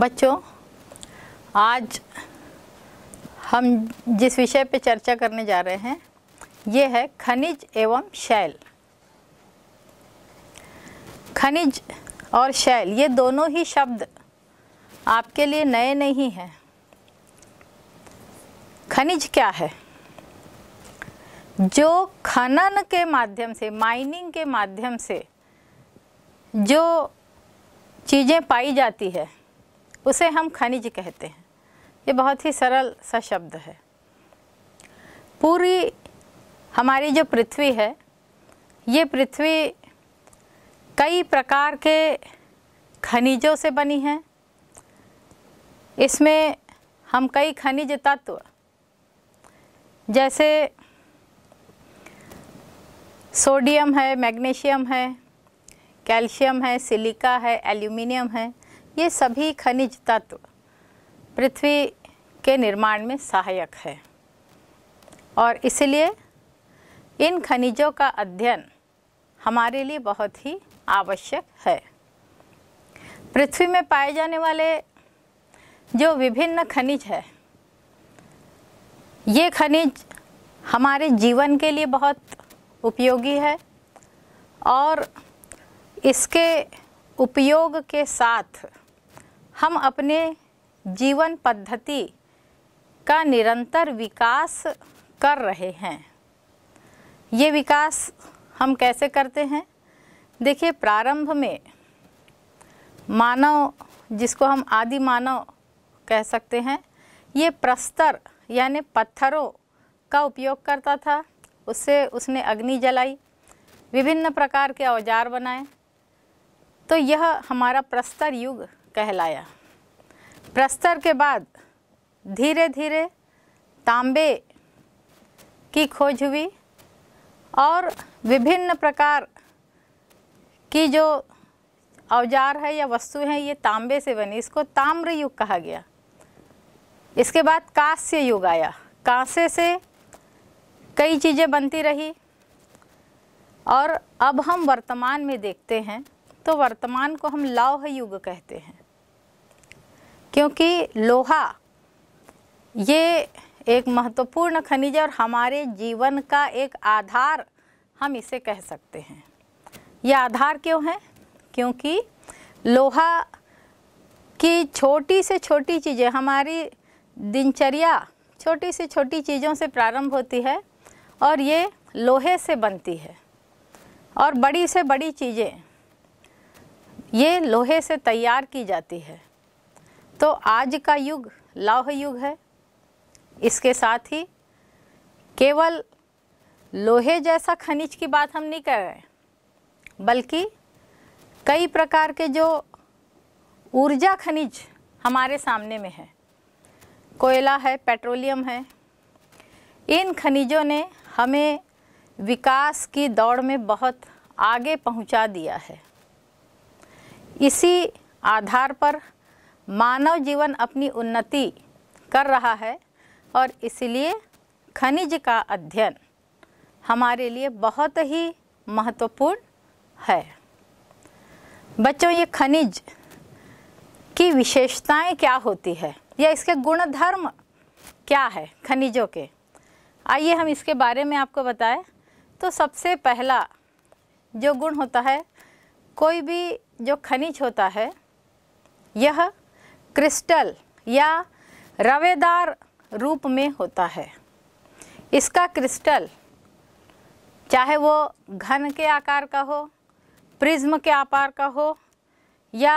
बच्चों आज हम जिस विषय पर चर्चा करने जा रहे हैं ये है खनिज एवं शैल खनिज और शैल ये दोनों ही शब्द आपके लिए नए नहीं हैं खनिज क्या है जो खनन के माध्यम से माइनिंग के माध्यम से जो चीज़ें पाई जाती है उसे हम खनिज कहते हैं ये बहुत ही सरल सा शब्द है पूरी हमारी जो पृथ्वी है ये पृथ्वी कई प्रकार के खनिजों से बनी है इसमें हम कई खनिज तत्व जैसे सोडियम है मैग्नीशियम है कैल्शियम है सिलिका है एल्यूमिनियम है ये सभी खनिज तत्व पृथ्वी के निर्माण में सहायक है और इसलिए इन खनिजों का अध्ययन हमारे लिए बहुत ही आवश्यक है पृथ्वी में पाए जाने वाले जो विभिन्न खनिज है ये खनिज हमारे जीवन के लिए बहुत उपयोगी है और इसके उपयोग के साथ हम अपने जीवन पद्धति का निरंतर विकास कर रहे हैं ये विकास हम कैसे करते हैं देखिए प्रारंभ में मानव जिसको हम आदि मानव कह सकते हैं ये प्रस्तर यानी पत्थरों का उपयोग करता था उससे उसने अग्नि जलाई विभिन्न प्रकार के औजार बनाए तो यह हमारा प्रस्तर युग कहलाया प्रस्तर के बाद धीरे धीरे तांबे की खोज हुई और विभिन्न प्रकार की जो औजार है या वस्तु है ये तांबे से बनी इसको ताम्र युग कहा गया इसके बाद कांस्य युग आया कांसे से कई चीज़ें बनती रही और अब हम वर्तमान में देखते हैं तो वर्तमान को हम लौह युग कहते हैं क्योंकि लोहा ये एक महत्वपूर्ण खनिज और हमारे जीवन का एक आधार हम इसे कह सकते हैं यह आधार क्यों है क्योंकि लोहा की छोटी से छोटी चीज़ें हमारी दिनचर्या छोटी से छोटी चीज़ों से प्रारंभ होती है और ये लोहे से बनती है और बड़ी से बड़ी चीज़ें ये लोहे से तैयार की जाती है तो आज का युग लौह युग है इसके साथ ही केवल लोहे जैसा खनिज की बात हम नहीं कर रहे बल्कि कई प्रकार के जो ऊर्जा खनिज हमारे सामने में है कोयला है पेट्रोलियम है इन खनिजों ने हमें विकास की दौड़ में बहुत आगे पहुंचा दिया है इसी आधार पर मानव जीवन अपनी उन्नति कर रहा है और इसलिए खनिज का अध्ययन हमारे लिए बहुत ही महत्वपूर्ण है बच्चों ये खनिज की विशेषताएं क्या होती है या इसके गुणधर्म क्या है खनिजों के आइए हम इसके बारे में आपको बताएं तो सबसे पहला जो गुण होता है कोई भी जो खनिज होता है यह क्रिस्टल या रवेदार रूप में होता है इसका क्रिस्टल चाहे वो घन के आकार का हो प्रिज्म के आकार का हो या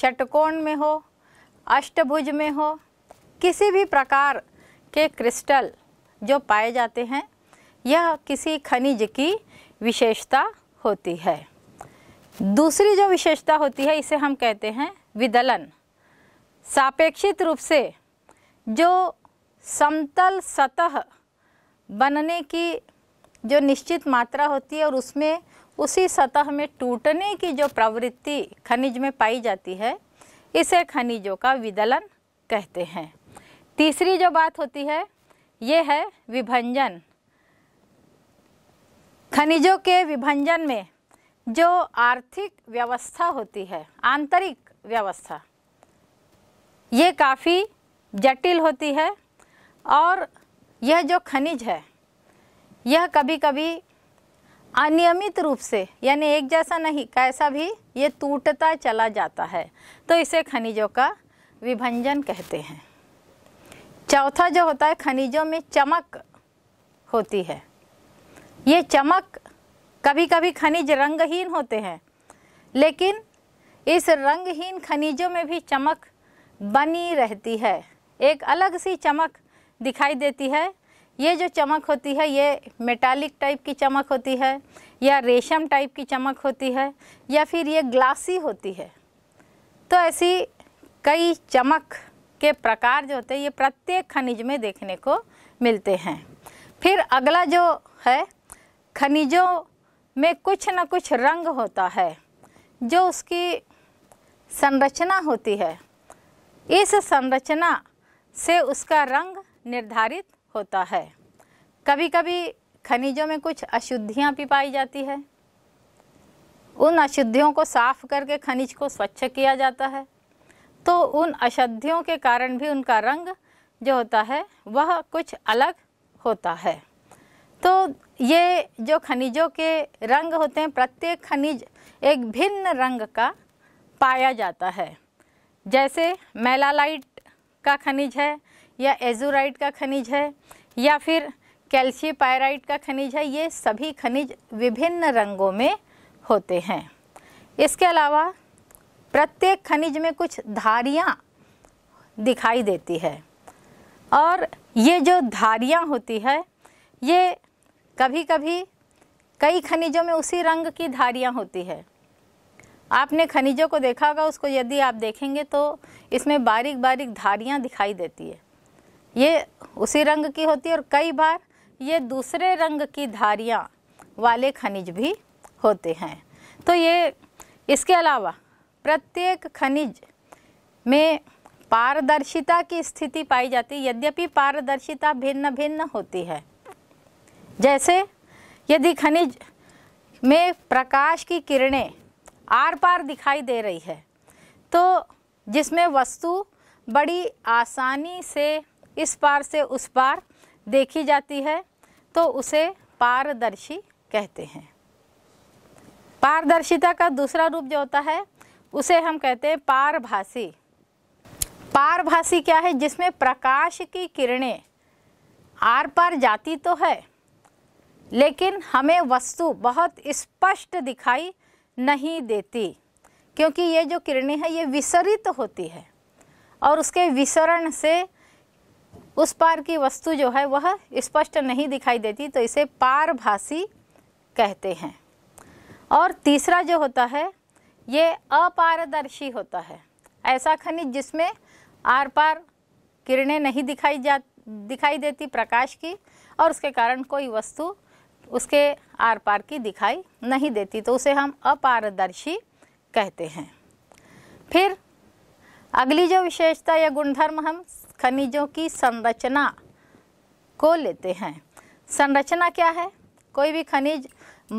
षटकोण में हो अष्टभुज में हो किसी भी प्रकार के क्रिस्टल जो पाए जाते हैं यह किसी खनिज की विशेषता होती है दूसरी जो विशेषता होती है इसे हम कहते हैं विदलन सापेक्षित रूप से जो समतल सतह बनने की जो निश्चित मात्रा होती है और उसमें उसी सतह में टूटने की जो प्रवृत्ति खनिज में पाई जाती है इसे खनिजों का विदलन कहते हैं तीसरी जो बात होती है ये है विभंजन खनिजों के विभंजन में जो आर्थिक व्यवस्था होती है आंतरिक व्यवस्था ये काफ़ी जटिल होती है और यह जो खनिज है यह कभी कभी अनियमित रूप से यानी एक जैसा नहीं कैसा भी ये टूटता चला जाता है तो इसे खनिजों का विभंजन कहते हैं चौथा जो होता है खनिजों में चमक होती है ये चमक कभी कभी खनिज रंगहीन होते हैं लेकिन इस रंगहीन खनिजों में भी चमक बनी रहती है एक अलग सी चमक दिखाई देती है ये जो चमक होती है ये मेटालिक टाइप की चमक होती है या रेशम टाइप की चमक होती है या फिर ये ग्लासी होती है तो ऐसी कई चमक के प्रकार जो होते हैं ये प्रत्येक खनिज में देखने को मिलते हैं फिर अगला जो है खनिजों में कुछ ना कुछ रंग होता है जो उसकी संरचना होती है इस संरचना से उसका रंग निर्धारित होता है कभी कभी खनिजों में कुछ अशुद्धियाँ भी पाई जाती है उन अशुद्धियों को साफ करके खनिज को स्वच्छ किया जाता है तो उन अशुद्धियों के कारण भी उनका रंग जो होता है वह कुछ अलग होता है तो ये जो खनिजों के रंग होते हैं प्रत्येक खनिज एक भिन्न रंग का पाया जाता है जैसे मेलालाइट का खनिज है या एजुराइट का खनिज है या फिर कैल्शियम पायराइट का खनिज है ये सभी खनिज विभिन्न रंगों में होते हैं इसके अलावा प्रत्येक खनिज में कुछ धारियाँ दिखाई देती है और ये जो धारियाँ होती है ये कभी कभी कई खनिजों में उसी रंग की धारियाँ होती है आपने खनिजों को देखा होगा उसको यदि आप देखेंगे तो इसमें बारीक बारीक धारियाँ दिखाई देती है ये उसी रंग की होती है और कई बार ये दूसरे रंग की धारियाँ वाले खनिज भी होते हैं तो ये इसके अलावा प्रत्येक खनिज में पारदर्शिता की स्थिति पाई जाती है यद्यपि पारदर्शिता भिन्न भिन्न होती है जैसे यदि खनिज में प्रकाश की किरणें आर पार दिखाई दे रही है तो जिसमें वस्तु बड़ी आसानी से इस पार से उस पार देखी जाती है तो उसे पारदर्शी कहते हैं पारदर्शिता का दूसरा रूप जो होता है उसे हम कहते हैं पारभाषी पारभासी क्या है जिसमें प्रकाश की किरणें आर पार जाती तो है लेकिन हमें वस्तु बहुत स्पष्ट दिखाई नहीं देती क्योंकि ये जो किरणें हैं ये विसरित तो होती है और उसके विसरण से उस पार की वस्तु जो है वह स्पष्ट नहीं दिखाई देती तो इसे पारभासी कहते हैं और तीसरा जो होता है ये अपारदर्शी होता है ऐसा खनिज जिसमें आर पार किरणें नहीं दिखाई जा दिखाई देती प्रकाश की और उसके कारण कोई वस्तु उसके आर पार की दिखाई नहीं देती तो उसे हम अपारदर्शी कहते हैं फिर अगली जो विशेषता या गुणधर्म हम खनिजों की संरचना को लेते हैं संरचना क्या है कोई भी खनिज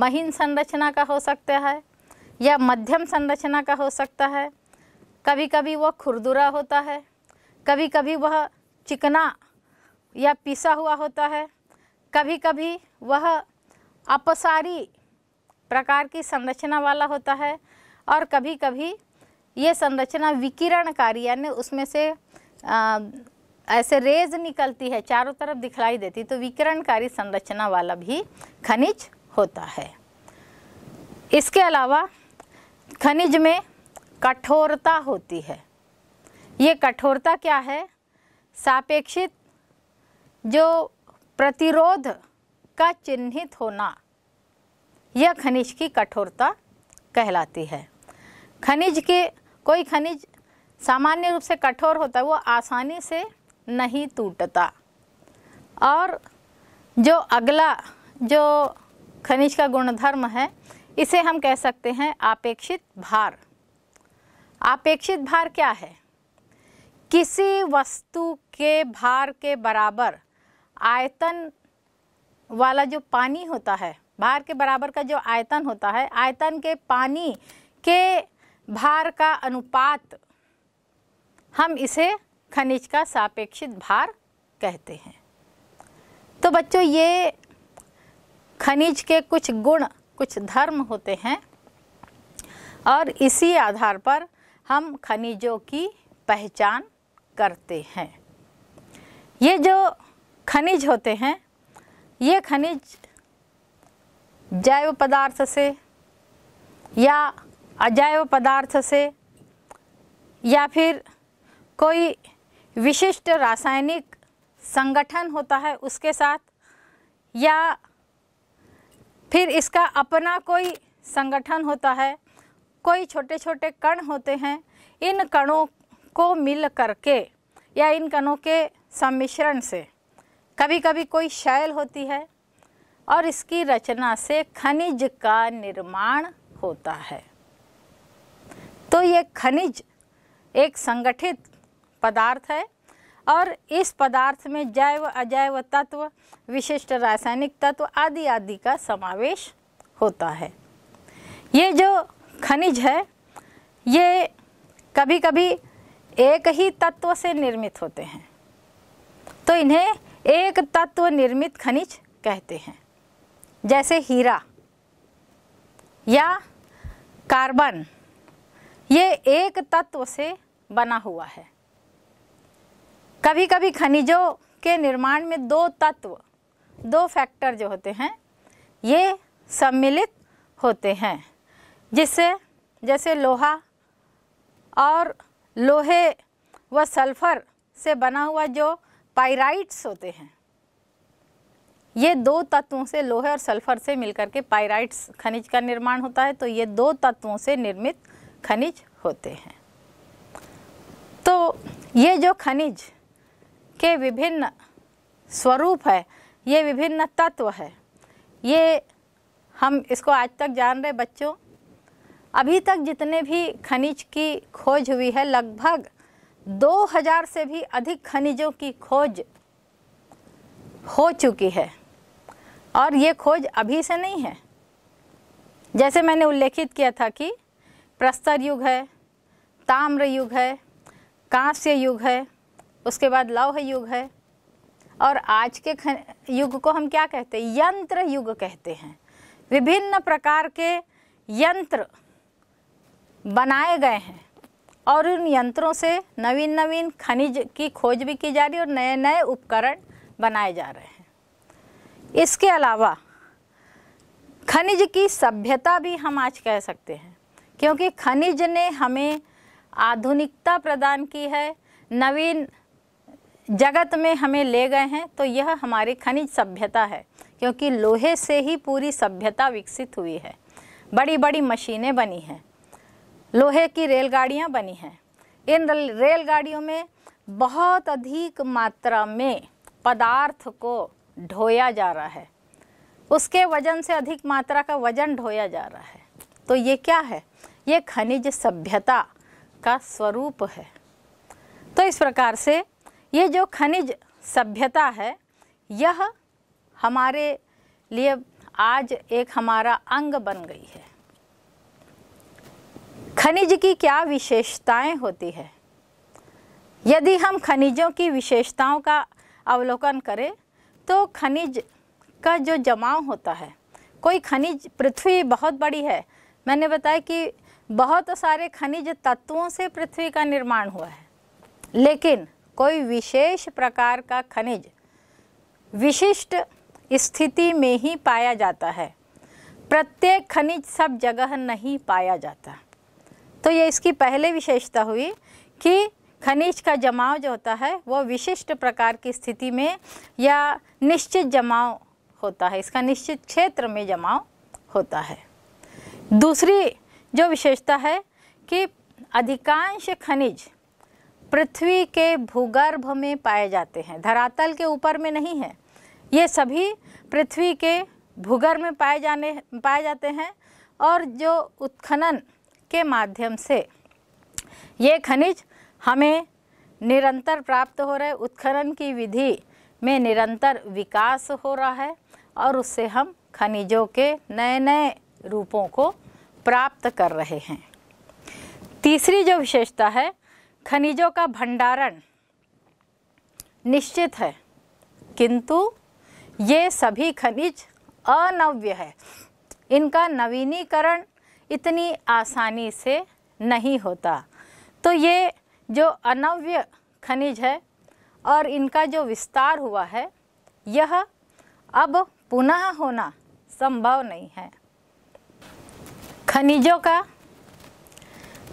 महीन संरचना का हो सकता है या मध्यम संरचना का हो सकता है कभी कभी वह खुरदुरा होता है कभी कभी वह चिकना या पिसा हुआ होता है कभी कभी वह अपसारी प्रकार की संरचना वाला होता है और कभी कभी ये संरचना विकिरणकारी यानी उसमें से आ, ऐसे रेज निकलती है चारों तरफ दिखलाई देती तो विकिरणकारी संरचना वाला भी खनिज होता है इसके अलावा खनिज में कठोरता होती है ये कठोरता क्या है सापेक्षित जो प्रतिरोध का चिन्हित होना यह खनिज की कठोरता कहलाती है खनिज के कोई खनिज सामान्य रूप से कठोर होता है वो आसानी से नहीं टूटता और जो अगला जो खनिज का गुणधर्म है इसे हम कह सकते हैं आपेक्षित भार आपेक्षित भार क्या है किसी वस्तु के भार के बराबर आयतन वाला जो पानी होता है भार के बराबर का जो आयतन होता है आयतन के पानी के भार का अनुपात हम इसे खनिज का सापेक्षित भार कहते हैं तो बच्चों ये खनिज के कुछ गुण कुछ धर्म होते हैं और इसी आधार पर हम खनिजों की पहचान करते हैं ये जो खनिज होते हैं ये खनिज जैव पदार्थ से या अजैव पदार्थ से या फिर कोई विशिष्ट रासायनिक संगठन होता है उसके साथ या फिर इसका अपना कोई संगठन होता है कोई छोटे छोटे कण होते हैं इन कणों को मिल करके या इन कणों के सम्मिश्रण से कभी कभी कोई शैल होती है और इसकी रचना से खनिज का निर्माण होता है तो ये खनिज एक संगठित पदार्थ है और इस पदार्थ में जैव अजैव तत्व विशिष्ट रासायनिक तत्व आदि आदि का समावेश होता है ये जो खनिज है ये कभी कभी एक ही तत्व से निर्मित होते हैं तो इन्हें एक तत्व निर्मित खनिज कहते हैं जैसे हीरा या कार्बन ये एक तत्व से बना हुआ है कभी कभी खनिजों के निर्माण में दो तत्व दो फैक्टर जो होते हैं ये सम्मिलित होते हैं जिससे जैसे लोहा और लोहे व सल्फर से बना हुआ जो पाइराइट्स होते हैं ये दो तत्वों से लोहे और सल्फर से मिलकर के पायराइट्स खनिज का निर्माण होता है तो ये दो तत्वों से निर्मित खनिज होते हैं तो ये जो खनिज के विभिन्न स्वरूप है ये विभिन्न तत्व है ये हम इसको आज तक जान रहे बच्चों अभी तक जितने भी खनिज की खोज हुई है लगभग 2000 से भी अधिक खनिजों की खोज हो चुकी है और ये खोज अभी से नहीं है जैसे मैंने उल्लेखित किया था कि प्रस्तर युग है ताम्र युग है कांस्य युग है उसके बाद लौह युग है और आज के खन युग को हम क्या कहते हैं यंत्र युग कहते हैं विभिन्न प्रकार के यंत्र बनाए गए हैं और उन यंत्रों से नवीन नवीन खनिज की खोज भी की जा रही है और नए नए उपकरण बनाए जा रहे हैं इसके अलावा खनिज की सभ्यता भी हम आज कह सकते हैं क्योंकि खनिज ने हमें आधुनिकता प्रदान की है नवीन जगत में हमें ले गए हैं तो यह हमारी खनिज सभ्यता है क्योंकि लोहे से ही पूरी सभ्यता विकसित हुई है बड़ी बड़ी मशीनें बनी हैं लोहे की रेलगाड़ियां बनी हैं इन रेलगाड़ियों में बहुत अधिक मात्रा में पदार्थ को ढोया जा रहा है उसके वजन से अधिक मात्रा का वजन ढोया जा रहा है तो ये क्या है ये खनिज सभ्यता का स्वरूप है तो इस प्रकार से ये जो खनिज सभ्यता है यह हमारे लिए आज एक हमारा अंग बन गई है खनिज की क्या विशेषताएं होती है यदि हम खनिजों की विशेषताओं का अवलोकन करें तो खनिज का जो जमाव होता है कोई खनिज पृथ्वी बहुत बड़ी है मैंने बताया कि बहुत सारे खनिज तत्वों से पृथ्वी का निर्माण हुआ है लेकिन कोई विशेष प्रकार का खनिज विशिष्ट स्थिति में ही पाया जाता है प्रत्येक खनिज सब जगह नहीं पाया जाता तो ये इसकी पहले विशेषता हुई कि खनिज का जमाव जो होता है वो विशिष्ट प्रकार की स्थिति में या निश्चित जमाव होता है इसका निश्चित क्षेत्र में जमाव होता है दूसरी जो विशेषता है कि अधिकांश खनिज पृथ्वी के भूगर्भ में पाए जाते हैं धरातल के ऊपर में नहीं है ये सभी पृथ्वी के भूगर्भ में पाए जाने पाए जाते हैं और जो उत्खनन के माध्यम से ये खनिज हमें निरंतर प्राप्त हो रहे उत्खनन की विधि में निरंतर विकास हो रहा है और उससे हम खनिजों के नए नए रूपों को प्राप्त कर रहे हैं तीसरी जो विशेषता है खनिजों का भंडारण निश्चित है किंतु ये सभी खनिज अनव्य है इनका नवीनीकरण इतनी आसानी से नहीं होता तो ये जो अनव्य खनिज है और इनका जो विस्तार हुआ है यह अब पुनः होना संभव नहीं है खनिजों का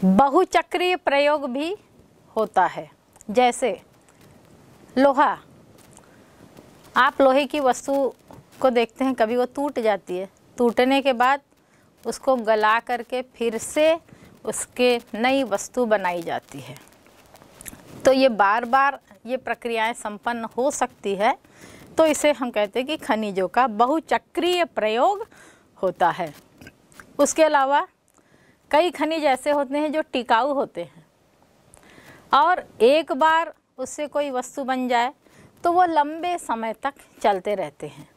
बहुचक्रीय प्रयोग भी होता है जैसे लोहा आप लोहे की वस्तु को देखते हैं कभी वो टूट जाती है टूटने के बाद उसको गला करके फिर से उसके नई वस्तु बनाई जाती है तो ये बार बार ये प्रक्रियाएं संपन्न हो सकती है तो इसे हम कहते हैं कि खनिजों का बहुचक्रीय प्रयोग होता है उसके अलावा कई खनिज ऐसे होते हैं जो टिकाऊ होते हैं और एक बार उससे कोई वस्तु बन जाए तो वो लंबे समय तक चलते रहते हैं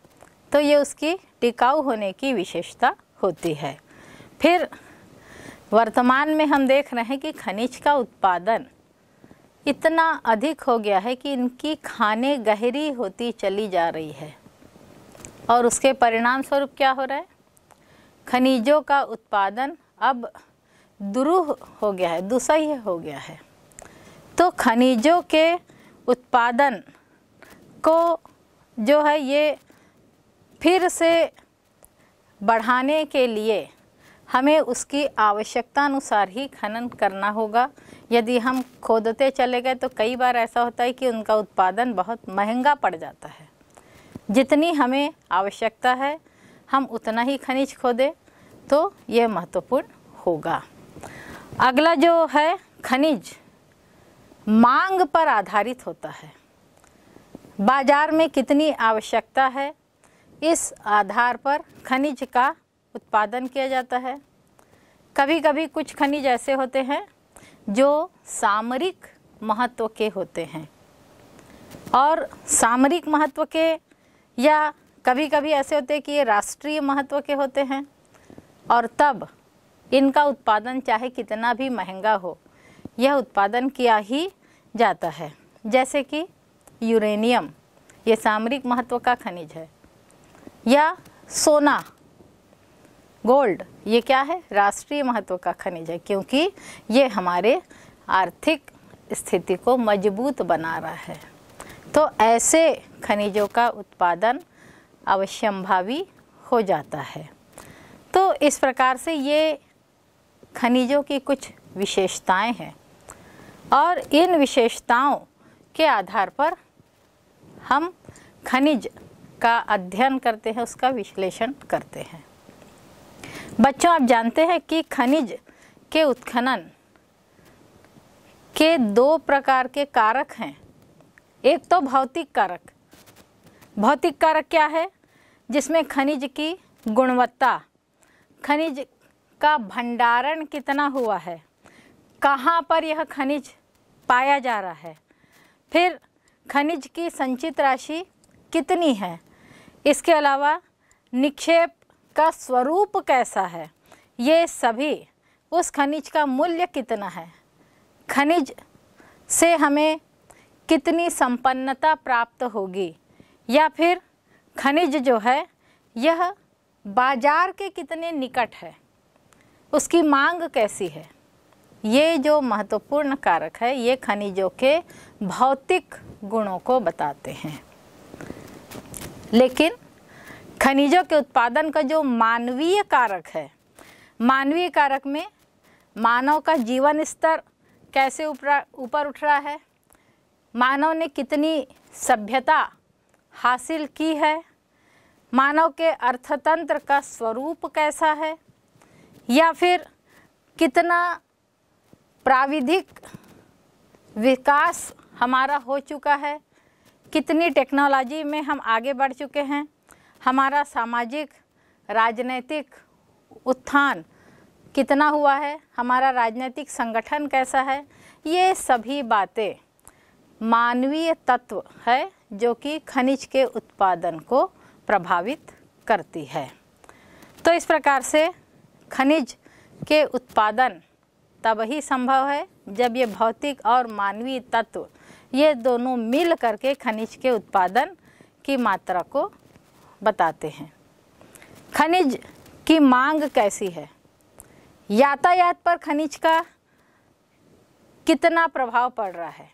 तो ये उसकी टिकाऊ होने की विशेषता होती है फिर वर्तमान में हम देख रहे हैं कि खनिज का उत्पादन इतना अधिक हो गया है कि इनकी खाने गहरी होती चली जा रही है और उसके परिणाम स्वरूप क्या हो रहा है खनिजों का उत्पादन अब दुरूह हो गया है दुसह्य हो गया है तो खनिजों के उत्पादन को जो है ये फिर से बढ़ाने के लिए हमें उसकी आवश्यकता अनुसार ही खनन करना होगा यदि हम खोदते चले गए तो कई बार ऐसा होता है कि उनका उत्पादन बहुत महंगा पड़ जाता है जितनी हमें आवश्यकता है हम उतना ही खनिज खोदें तो यह महत्वपूर्ण होगा अगला जो है खनिज मांग पर आधारित होता है बाजार में कितनी आवश्यकता है इस आधार पर खनिज का उत्पादन किया जाता है कभी कभी कुछ खनिज ऐसे होते हैं जो सामरिक महत्व के होते हैं और सामरिक महत्व के या कभी कभी ऐसे होते हैं कि ये राष्ट्रीय महत्व के होते हैं और तब इनका उत्पादन चाहे कितना भी महंगा हो यह उत्पादन किया ही जाता है जैसे कि यूरेनियम ये सामरिक महत्व का खनिज है या सोना गोल्ड ये क्या है राष्ट्रीय महत्व का खनिज है क्योंकि ये हमारे आर्थिक स्थिति को मजबूत बना रहा है तो ऐसे खनिजों का उत्पादन अवश्यम्भावी हो जाता है तो इस प्रकार से ये खनिजों की कुछ विशेषताएं हैं और इन विशेषताओं के आधार पर हम खनिज का अध्ययन करते हैं उसका विश्लेषण करते हैं बच्चों आप जानते हैं कि खनिज के उत्खनन के दो प्रकार के कारक हैं एक तो भौतिक कारक भौतिक कारक क्या है जिसमें खनिज की गुणवत्ता खनिज का भंडारण कितना हुआ है कहाँ पर यह खनिज पाया जा रहा है फिर खनिज की संचित राशि कितनी है इसके अलावा निक्षेप का स्वरूप कैसा है ये सभी उस खनिज का मूल्य कितना है खनिज से हमें कितनी संपन्नता प्राप्त होगी या फिर खनिज जो है यह बाजार के कितने निकट है उसकी मांग कैसी है ये जो महत्वपूर्ण कारक है ये खनिजों के भौतिक गुणों को बताते हैं लेकिन खनिजों के उत्पादन का जो मानवीय कारक है मानवीय कारक में मानव का जीवन स्तर कैसे ऊपर ऊपर उठ रहा है मानव ने कितनी सभ्यता हासिल की है मानव के अर्थतंत्र का स्वरूप कैसा है या फिर कितना प्राविधिक विकास हमारा हो चुका है कितनी टेक्नोलॉजी में हम आगे बढ़ चुके हैं हमारा सामाजिक राजनीतिक उत्थान कितना हुआ है हमारा राजनीतिक संगठन कैसा है ये सभी बातें मानवीय तत्व है जो कि खनिज के उत्पादन को प्रभावित करती है तो इस प्रकार से खनिज के उत्पादन तब ही संभव है जब ये भौतिक और मानवीय तत्व ये दोनों मिल करके खनिज के उत्पादन की मात्रा को बताते हैं खनिज की मांग कैसी है यातायात पर खनिज का कितना प्रभाव पड़ रहा है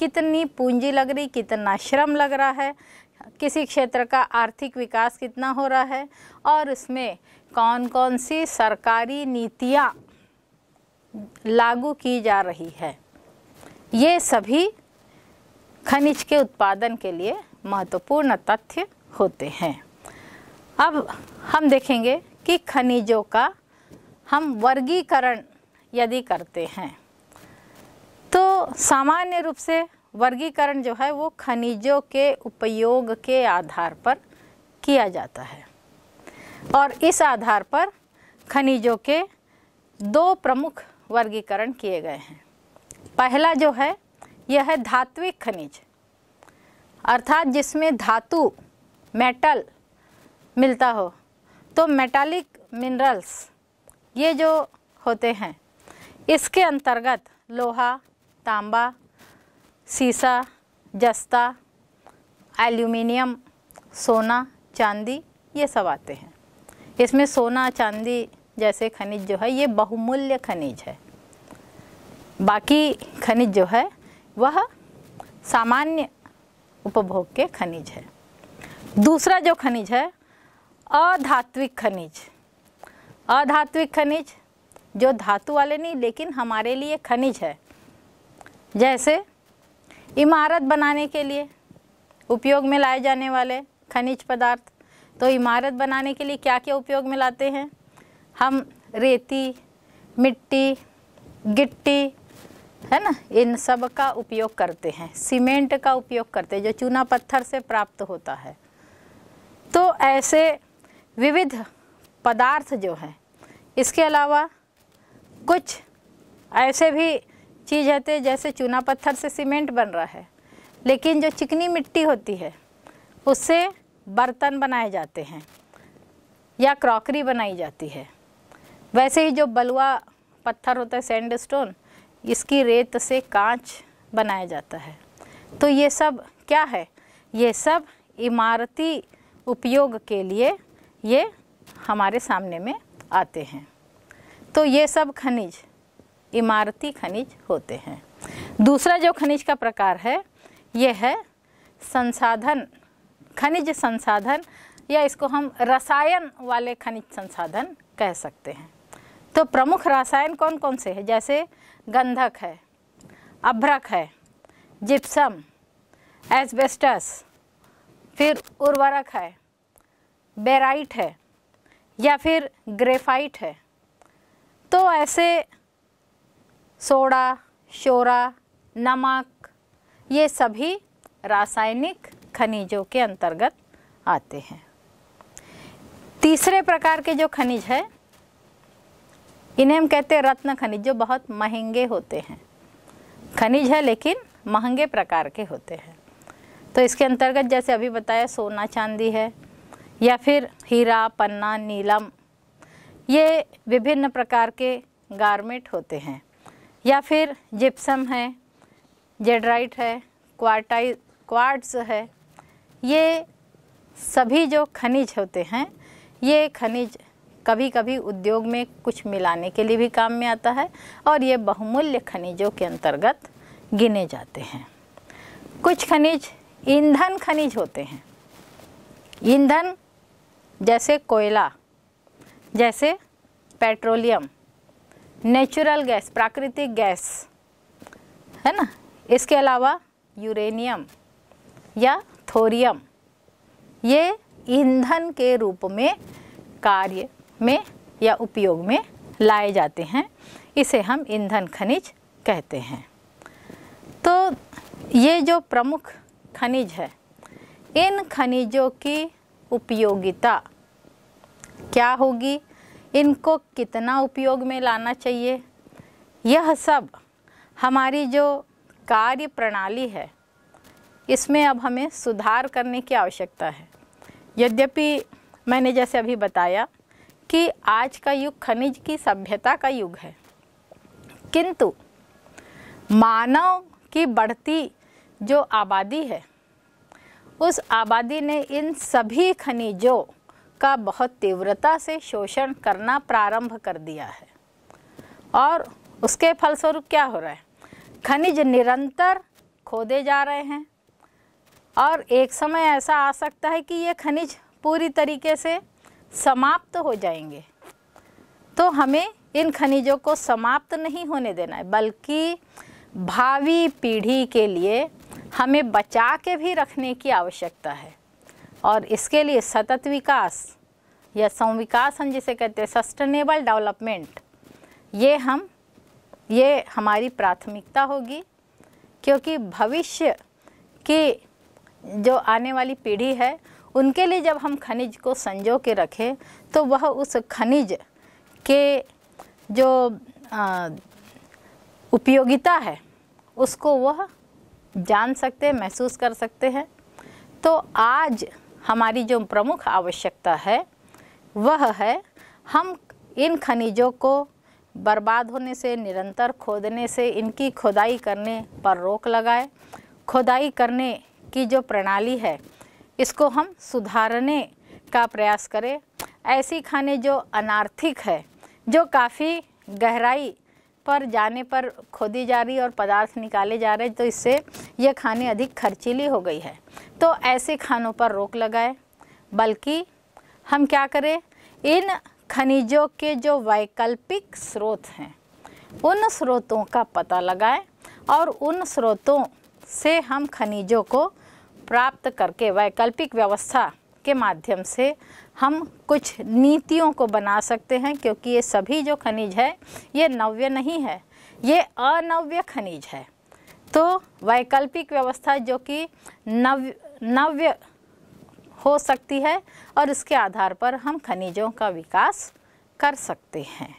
कितनी पूंजी लग रही कितना श्रम लग रहा है किसी क्षेत्र का आर्थिक विकास कितना हो रहा है और उसमें कौन कौन सी सरकारी नीतियाँ लागू की जा रही है ये सभी खनिज के उत्पादन के लिए महत्वपूर्ण तथ्य होते हैं अब हम देखेंगे कि खनिजों का हम वर्गीकरण यदि करते हैं तो सामान्य रूप से वर्गीकरण जो है वो खनिजों के उपयोग के आधार पर किया जाता है और इस आधार पर खनिजों के दो प्रमुख वर्गीकरण किए गए हैं पहला जो है यह है धात्विक खनिज अर्थात जिसमें धातु मेटल मिलता हो तो मेटालिक मिनरल्स ये जो होते हैं इसके अंतर्गत लोहा तांबा सीसा जस्ता एल्यूमिनियम सोना चांदी ये सब आते हैं इसमें सोना चांदी जैसे खनिज जो है ये बहुमूल्य खनिज है बाकी खनिज जो है वह सामान्य उपभोग के खनिज है दूसरा जो खनिज है अधात्विक खनिज अधात्विक खनिज जो धातु वाले नहीं लेकिन हमारे लिए खनिज है जैसे इमारत बनाने के लिए उपयोग में लाए जाने वाले खनिज पदार्थ तो इमारत बनाने के लिए क्या क्या उपयोग में लाते हैं हम रेती मिट्टी गिट्टी है ना इन सब का उपयोग करते हैं सीमेंट का उपयोग करते हैं जो चूना पत्थर से प्राप्त होता है तो ऐसे विविध पदार्थ जो हैं इसके अलावा कुछ ऐसे भी चीज़ है जैसे चूना पत्थर से सीमेंट बन रहा है लेकिन जो चिकनी मिट्टी होती है उससे बर्तन बनाए जाते हैं या क्रॉकरी बनाई जाती है वैसे ही जो बलुआ पत्थर होता है सैंडस्टोन स्टोन इसकी रेत से कांच बनाया जाता है तो ये सब क्या है ये सब इमारती उपयोग के लिए ये हमारे सामने में आते हैं तो ये सब खनिज इमारती खनिज होते हैं दूसरा जो खनिज का प्रकार है ये है संसाधन खनिज संसाधन या इसको हम रसायन वाले खनिज संसाधन कह सकते हैं तो प्रमुख रसायन कौन कौन से हैं जैसे गंधक है अभ्रक है जिप्सम एस्बेस्टस फिर उर्वरक है बेराइट है या फिर ग्रेफाइट है तो ऐसे सोडा शोरा नमक ये सभी रासायनिक खनिजों के अंतर्गत आते हैं तीसरे प्रकार के जो खनिज है इन्हें हम कहते हैं रत्न खनिज जो बहुत महंगे होते हैं खनिज है लेकिन महंगे प्रकार के होते हैं तो इसके अंतर्गत जैसे अभी बताया सोना चांदी है या फिर हीरा पन्ना नीलम ये विभिन्न प्रकार के गारमेंट होते हैं या फिर जिप्सम है जेडराइट है क्वार्टाइ क्वार्ट्स है ये सभी जो खनिज होते हैं ये खनिज कभी कभी उद्योग में कुछ मिलाने के लिए भी काम में आता है और ये बहुमूल्य खनिजों के अंतर्गत गिने जाते हैं कुछ खनिज ईंधन खनिज होते हैं ईंधन जैसे कोयला जैसे पेट्रोलियम नेचुरल गैस प्राकृतिक गैस है ना इसके अलावा यूरेनियम या थोरियम ये ईंधन के रूप में कार्य में या उपयोग में लाए जाते हैं इसे हम ईंधन खनिज कहते हैं तो ये जो प्रमुख खनिज है इन खनिजों की उपयोगिता क्या होगी इनको कितना उपयोग में लाना चाहिए यह सब हमारी जो कार्य प्रणाली है इसमें अब हमें सुधार करने की आवश्यकता है यद्यपि मैंने जैसे अभी बताया कि आज का युग खनिज की सभ्यता का युग है किंतु मानव की बढ़ती जो आबादी है उस आबादी ने इन सभी खनिजों का बहुत तीव्रता से शोषण करना प्रारंभ कर दिया है और उसके फलस्वरूप क्या हो रहा है खनिज निरंतर खोदे जा रहे हैं और एक समय ऐसा आ सकता है कि ये खनिज पूरी तरीके से समाप्त हो जाएंगे तो हमें इन खनिजों को समाप्त नहीं होने देना है बल्कि भावी पीढ़ी के लिए हमें बचा के भी रखने की आवश्यकता है और इसके लिए सतत विकास या संविकास हम जिसे कहते हैं सस्टेनेबल डेवलपमेंट ये हम ये हमारी प्राथमिकता होगी क्योंकि भविष्य की जो आने वाली पीढ़ी है उनके लिए जब हम खनिज को संजो के रखें तो वह उस खनिज के जो उपयोगिता है उसको वह जान सकते महसूस कर सकते हैं तो आज हमारी जो प्रमुख आवश्यकता है वह है हम इन खनिजों को बर्बाद होने से निरंतर खोदने से इनकी खुदाई करने पर रोक लगाए खुदाई करने की जो प्रणाली है इसको हम सुधारने का प्रयास करें ऐसी खाने जो अनार्थिक है जो काफ़ी गहराई पर जाने पर खोदी जा रही और पदार्थ निकाले जा रहे तो इससे ये खाने अधिक खर्चीली हो गई है तो ऐसे खानों पर रोक लगाए बल्कि हम क्या करें इन खनिजों के जो वैकल्पिक स्रोत हैं उन स्रोतों का पता लगाएं और उन स्रोतों से हम खनिजों को प्राप्त करके वैकल्पिक व्यवस्था के माध्यम से हम कुछ नीतियों को बना सकते हैं क्योंकि ये सभी जो खनिज है ये नव्य नहीं है ये अनव्य खनिज है तो वैकल्पिक व्यवस्था जो कि नव्य नव्य हो सकती है और इसके आधार पर हम खनिजों का विकास कर सकते हैं